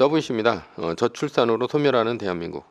서브이십니다. 어, 저출산으로 소멸하는 대한민국.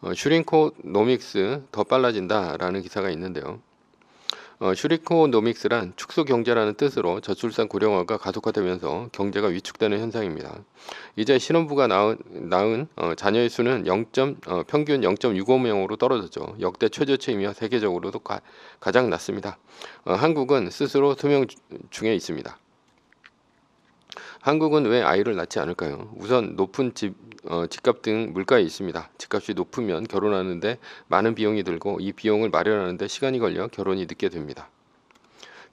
어, 슈링코노믹스 더 빨라진다라는 기사가 있는데요. 어, 슈링코노믹스란 축소 경제라는 뜻으로 저출산 고령화가 가속화되면서 경제가 위축되는 현상입니다. 이제 신혼부가 낳은, 낳은 어, 자녀의 수는 0. 어, 평균 0.65명으로 떨어졌죠. 역대 최저치이며 세계적으로도 가, 가장 낮습니다. 어, 한국은 스스로 수명 중에 있습니다. 한국은 왜 아이를 낳지 않을까요? 우선 높은 집, 어, 집값 등 물가에 있습니다. 집값이 높으면 결혼하는데 많은 비용이 들고 이 비용을 마련하는데 시간이 걸려 결혼이 늦게 됩니다.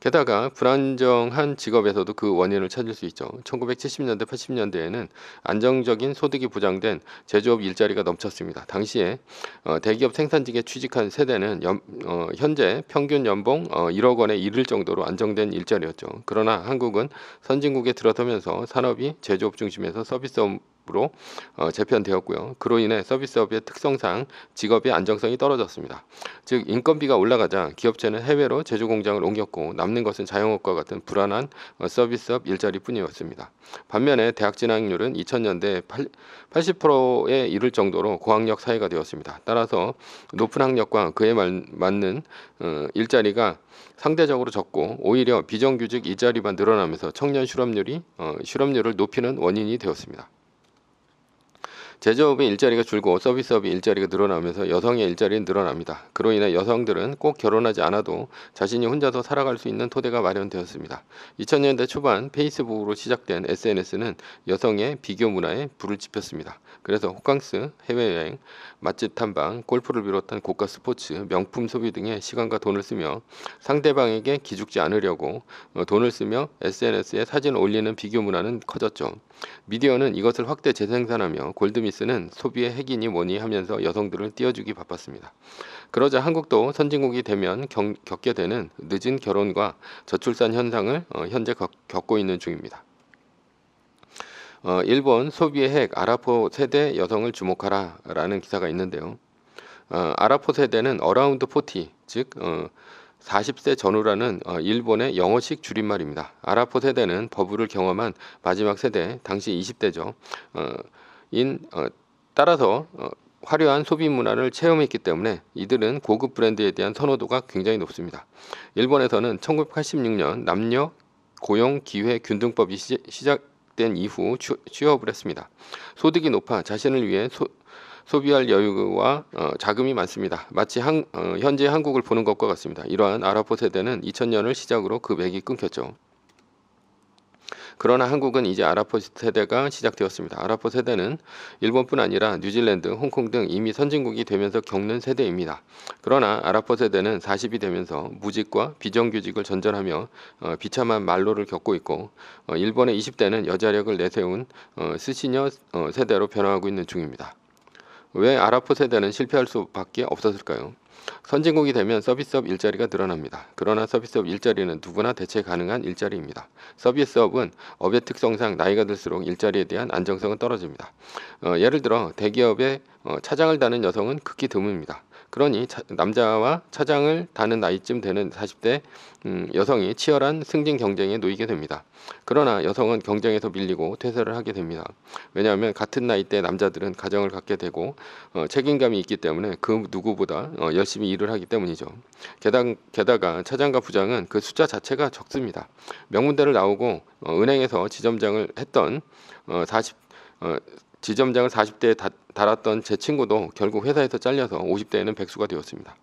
게다가 불안정한 직업에서도 그 원인을 찾을 수 있죠. 1970년대, 80년대에는 안정적인 소득이 보장된 제조업 일자리가 넘쳤습니다. 당시에 어, 대기업 생산직에 취직한 세대는 연, 어, 현재 평균 연봉 어, 1억 원에 이를 정도로 안정된 일자리였죠. 그러나 한국은 선진국에 들어서면서 산업이 제조업 중심에서 서비스업 으로 어, 재편되었고요. 그로 인해 서비스업의 특성상 직업의 안정성이 떨어졌습니다. 즉 인건비가 올라가자 기업체는 해외로 제조 공장을 옮겼고 남는 것은 자영업과 같은 불안한 어, 서비스업 일자리뿐이었습니다. 반면에 대학 진학률은 2000년대 80%에 이를 정도로 고학력 사회가 되었습니다. 따라서 높은 학력과 그에 맞는 어, 일자리가 상대적으로 적고 오히려 비정규직 일자리만 늘어나면서 청년 실업률이 어, 실업률을 높이는 원인이 되었습니다. 제조업의 일자리가 줄고 서비스업의 일자리가 늘어나면서 여성의 일자리는 늘어납니다. 그로 인해 여성들은 꼭 결혼하지 않아도 자신이 혼자서 살아갈 수 있는 토대가 마련되었습니다. 2000년대 초반 페이스북으로 시작된 SNS는 여성의 비교 문화에 불을 지폈습니다. 그래서 호캉스, 해외여행, 맛집 탐방, 골프를 비롯한 고가 스포츠, 명품 소비 등의 시간과 돈을 쓰며 상대방에게 기죽지 않으려고 어, 돈을 쓰며 SNS에 사진을 올리는 비교 문화는 커졌죠. 미디어는 이것을 확대 재생산하며 골드 윌미스는 소비의 핵이니 뭐니 하면서 여성들을 띄워주기 바빴습니다. 그러자 한국도 선진국이 되면 겪게 되는 늦은 결혼과 저출산 현상을 어, 현재 겪고 있는 중입니다. 어, 일본 소비의 핵 아라포 세대 여성을 주목하라 라는 기사가 있는데요. 어, 아라포 세대는 어라운드 포티 즉 어, 40세 전후라는 어, 일본의 영어식 줄임말입니다. 아라포 세대는 버블을 경험한 마지막 세대, 당시 20대죠. 인 어, 따라서 어, 화려한 소비 문화를 체험했기 때문에 이들은 고급 브랜드에 대한 선호도가 굉장히 높습니다. 일본에서는 1986년 남녀 고용 기회 균등법이 시작, 된 이후 취업을 했습니다. 소득이 높아 자신을 위해 소, 소비할 여유와 어, 자금이 많습니다. 마치 한, 어, 현재 한국을 보는 것과 같습니다. 이러한 아랍포 세대는 2000년을 시작으로 그 맥이 끊겼죠. 그러나 한국은 이제 아랍포 세대가 시작되었습니다. 아랍포 세대는 일본뿐 아니라 뉴질랜드, 홍콩 등 이미 선진국이 되면서 겪는 세대입니다. 그러나 아랍포 세대는 40이 되면서 무직과 비정규직을 전전하며 어, 비참한 말로를 겪고 있고 어, 일본의 20대는 여자력을 내세운 어, 스시녀 어, 세대로 변화하고 있는 중입니다. 왜 아랍포 세대는 실패할 수밖에 없었을까요? 선진국이 되면 서비스업 일자리가 늘어납니다. 그러나 서비스업 일자리는 누구나 대체 가능한 일자리입니다. 서비스업은 업의 특성상 나이가 들수록 일자리에 대한 안정성은 떨어집니다. 어, 예를 들어 대기업의 어, 차장을 다는 여성은 극히 드뭅니다. 그러니 차, 남자와 차장을 다는 나이쯤 되는 40대 음, 여성이 치열한 승진 경쟁에 놓이게 됩니다. 그러나 여성은 경쟁에서 밀리고 퇴사를 하게 됩니다. 왜냐하면 같은 나이대 남자들은 가정을 갖게 되고 어, 책임감이 있기 때문에 그 누구보다 어, 열심히 일을 하기 때문이죠. 게다가, 게다가 차장과 부장은 그 숫자 자체가 적습니다. 명문대를 나오고 어, 은행에서 지점장을 했던 어, 40 어, 지점장을 40대에 다, 달았던 제 친구도 결국 회사에서 잘려서 50대에는 백수가 되었습니다.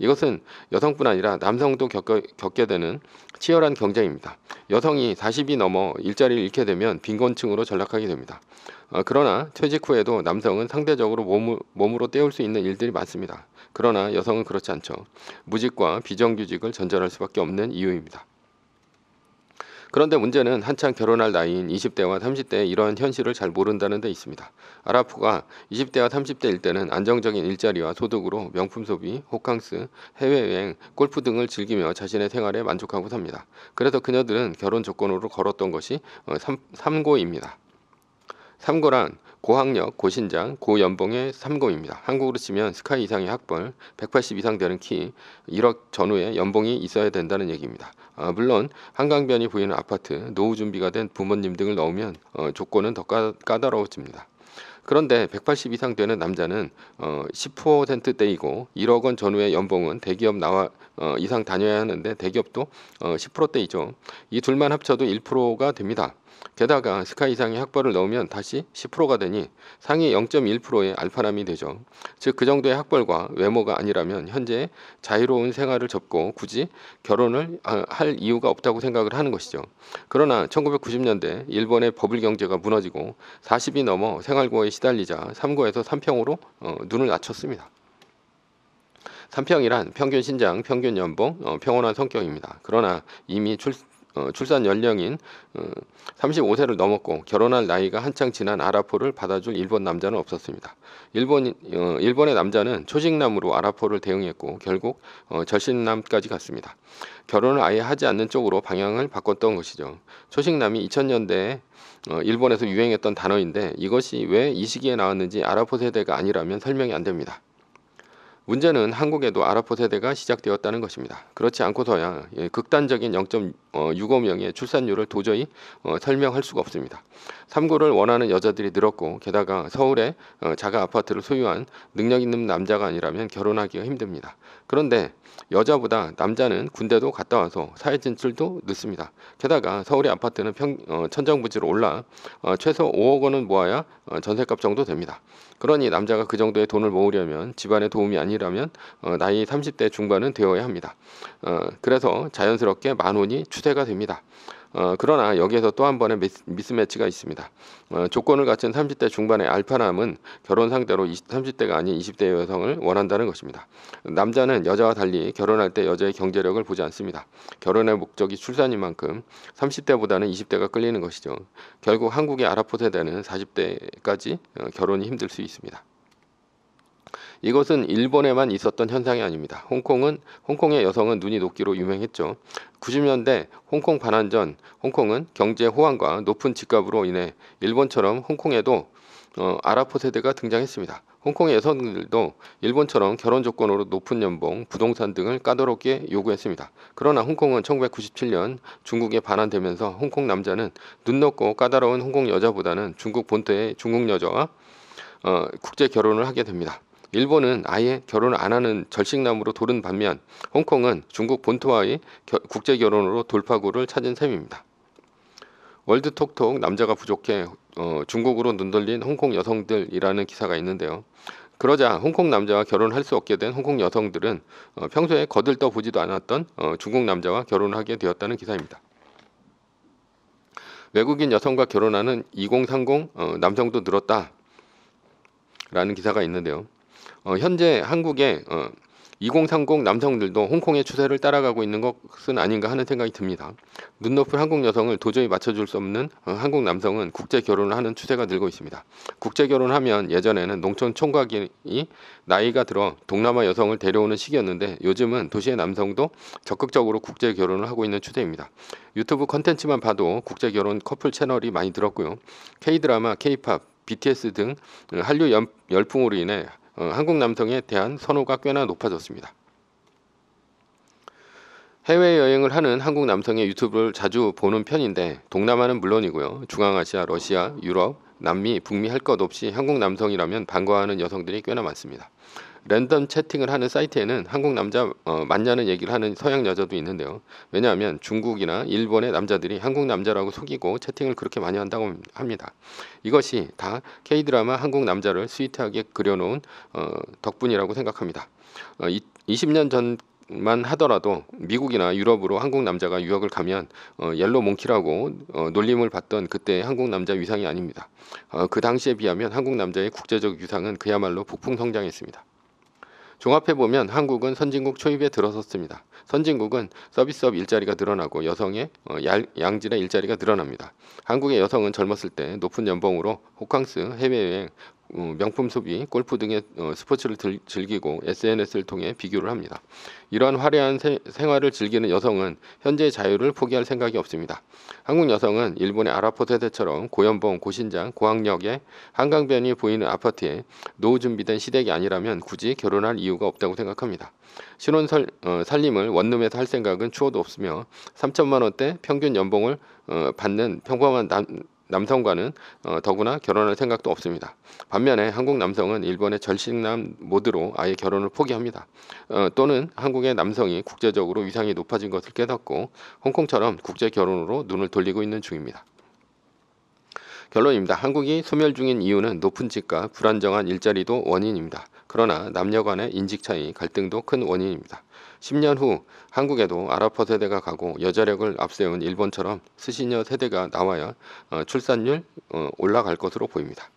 이것은 여성뿐 아니라 남성도 겪어, 겪게 되는 치열한 경쟁입니다. 여성이 40이 넘어 일자리를 잃게 되면 빈곤층으로 전락하게 됩니다. 어, 그러나 퇴직 후에도 남성은 상대적으로 몸을, 몸으로 때울 수 있는 일들이 많습니다. 그러나 여성은 그렇지 않죠. 무직과 비정규직을 전전할 수밖에 없는 이유입니다. 그런데 문제는 한창 결혼할 나이인 20대와 3 0대에 이러한 현실을 잘 모른다는 데 있습니다. 아라프가 20대와 30대일 때는 안정적인 일자리와 소득으로 명품 소비, 호캉스, 해외여행, 골프 등을 즐기며 자신의 생활에 만족하고 삽니다. 그래서 그녀들은 결혼 조건으로 걸었던 것이 어, 삼고입니다. 삼고란 고학력, 고신장, 고연봉의 3검입니다. 한국으로 치면 스카이 이상의 학벌, 180 이상 되는 키, 1억 전후에 연봉이 있어야 된다는 얘기입니다. 아, 물론 한강변이 보이는 아파트, 노후 준비가 된 부모님 등을 넣으면 어, 조건은 더 까, 까다로워집니다. 그런데 180 이상 되는 남자는 어, 10%대이고 1억 원 전후의 연봉은 대기업 나와 어, 이상 다녀야 하는데 대기업도 어, 10%대이죠. 이 둘만 합쳐도 1%가 됩니다. 게다가 스카 이상의 학벌을 넣으면 다시 10%가 되니 상위 0.1%의 알파람이 되죠. 즉 그 정도의 학벌과 외모가 아니라면 현재 자유로운 생활을 접고 굳이 결혼을 아, 할 이유가 없다고 생각을 하는 것이죠. 그러나 1990년대 일본의 버블 경제가 무너지고 40이 넘어 생활고에 시달리자 3고에서 3평으로 어, 눈을 낮췄습니다. 삼평이란 평균 신장, 평균 연봉, 어, 평온한 성격입니다. 그러나 이미 출, 어, 출산 연령인 어, 35세를 넘었고 결혼할 나이가 한창 지난 아라포를 받아줄 일본 남자는 없었습니다. 일본 어, 일본의 남자는 초식남으로 아라포를 대응했고 결국 어, 절신남까지 갔습니다. 결혼을 아예 하지 않는 쪽으로 방향을 바꿨던 것이죠. 초식남이 2000년대에 어, 일본에서 유행했던 단어인데 이것이 왜 이 시기에 나왔는지 아라포 세대가 아니라면 설명이 안 됩니다. 문제는 한국에도 아랍포 세대가 시작되었다는 것입니다. 그렇지 않고서야 예, 극단적인 0.65명의 어, 출산율을 도저히 어, 설명할 수가 없습니다. 삼고를 원하는 여자들이 늘었고 게다가 서울에 어, 자가 아파트를 소유한 능력 있는 남자가 아니라면 결혼하기가 힘듭니다. 그런데 여자보다 남자는 군대도 갔다 와서 사회 진출도 늦습니다. 게다가 서울의 아파트는 평, 천정부지로 올라 최소 5억 원은 모아야 전셋값 정도 됩니다. 그러니 남자가 그 정도의 돈을 모으려면 집안의 도움이 아니라면 어, 나이 30대 중반은 되어야 합니다. 어, 그래서 자연스럽게 만 원이 추세가 됩니다. 어, 그러나 여기에서 또 한 번의 미스, 미스매치가 있습니다. 어, 조건을 갖춘 30대 중반의 알파남은 결혼 상대로 20, 30대가 아닌 20대의 여성을 원한다는 것입니다. 남자는 여자와 달리 결혼할 때 여자의 경제력을 보지 않습니다. 결혼의 목적이 출산인 만큼 30대보다는 20대가 끌리는 것이죠. 결국 한국의 아랍포 세대는 40대까지 어, 결혼이 힘들 수 있습니다. 이것은 일본에만 있었던 현상이 아닙니다. 홍콩은 홍콩의 여성은 눈이 녹기로 유명했죠. 90년대 홍콩 반환전 홍콩은 경제 호황과 높은 집값으로 인해 일본처럼 홍콩에도 어, 아랍포 세대가 등장했습니다. 홍콩의 여성들도 일본처럼 결혼 조건으로 높은 연봉, 부동산 등을 까다롭게 요구했습니다. 그러나 홍콩은 1997년 중국에 반환되면서 홍콩 남자는 눈 높고 까다로운 홍콩 여자보다는 중국 본토의 중국 여자와 어, 국제 결혼을 하게 됩니다. 일본은 아예 결혼을 안 하는 절식남으로 돌은 반면 홍콩은 중국 본토와의 국제 결혼으로 돌파구를 찾은 셈입니다. 월드톡톡 남자가 부족해 어, 중국으로 눈 돌린 홍콩 여성들이라는 기사가 있는데요. 그러자 홍콩 남자와 결혼할 수 없게 된 홍콩 여성들은 어, 평소에 거들떠 보지도 않았던 어, 중국 남자와 결혼하게 되었다는 기사입니다. 외국인 여성과 결혼하는 2030 어, 남성도 늘었다라는 기사가 있는데요. 어, 현재 한국의 어, 2030 남성들도 홍콩의 추세를 따라가고 있는 것은 아닌가 하는 생각이 듭니다. 눈높은 한국 여성을 도저히 맞춰줄 수 없는 어, 한국 남성은 국제 결혼을 하는 추세가 늘고 있습니다. 국제 결혼하면 예전에는 농촌 총각이 나이가 들어 동남아 여성을 데려오는 시기였는데 요즘은 도시의 남성도 적극적으로 국제 결혼을 하고 있는 추세입니다. 유튜브 컨텐츠만 봐도 국제 결혼 커플 채널이 많이 들었고요. K 드라마, K 팝, BTS 등 한류 열풍으로 인해 어, 한국 남성에 대한 선호가 꽤나 높아졌습니다. 해외여행을 하는 한국 남성의 유튜브를 자주 보는 편인데 동남아는 물론이고요. 중앙아시아, 러시아, 유럽, 남미, 북미 할 것 없이 한국 남성이라면 반가워하는 여성들이 꽤나 많습니다. 랜덤 채팅을 하는 사이트에는 한국 남자 어, 맞냐는 얘기를 하는 서양 여자도 있는데요. 왜냐하면 중국이나 일본의 남자들이 한국 남자라고 속이고 채팅을 그렇게 많이 한다고 합니다. 이것이 다 K 드라마 한국 남자를 스위트하게 그려놓은 어, 덕분이라고 생각합니다. 어, 이, 20년 전만 하더라도 미국이나 유럽으로 한국 남자가 유학을 가면 어, 옐로 몽키라고 어, 놀림을 받던 그때 의 한국 남자 위상이 아닙니다. 어, 그 당시에 비하면 한국 남자의 국제적 위상은 그야말로 폭풍 성장했습니다. 종합해보면 한국은 선진국 초입에 들어섰습니다. 선진국은 서비스업 일자리가 늘어나고 여성의 어, 양질의 일자리가 늘어납니다. 한국의 여성은 젊었을 때 높은 연봉으로 호캉스, 해외여행, 어, 명품 소비, 골프 등의 어, 스포츠를 즐기고 SNS를 통해 비교를 합니다. 이러한 화려한 생활을 즐기는 여성은 현재의 자유를 포기할 생각이 없습니다. 한국 여성은 일본의 아라포세대처럼 고연봉, 고신장, 고학력에 한강변이 보이는 아파트에 노후 준비된 시댁이 아니라면 굳이 결혼할 이유가 없다고 생각합니다. 신혼 살, 어, 살림을 원룸에서 할 생각은 추호도 없으며 3천만 원대 평균 연봉을 어, 받는 평범한 남, 남성과는 어, 더구나 결혼할 생각도 없습니다. 반면에 한국 남성은 일본의 절식남 모드로 아예 결혼을 포기합니다. 어, 또는 한국의 남성이 국제적으로 위상이 높아진 것을 깨닫고 홍콩처럼 국제 결혼으로 눈을 돌리고 있는 중입니다. 결론입니다. 한국이 소멸 중인 이유는 높은 집과 불안정한 일자리도 원인입니다. 그러나 남녀 간의 인식 차이, 갈등도 큰 원인입니다. 10년 후 한국에도 아랍퍼 세대가 가고 여자력을 앞세운 일본처럼 스시녀 세대가 나와야 어, 출산율 어, 올라갈 것으로 보입니다.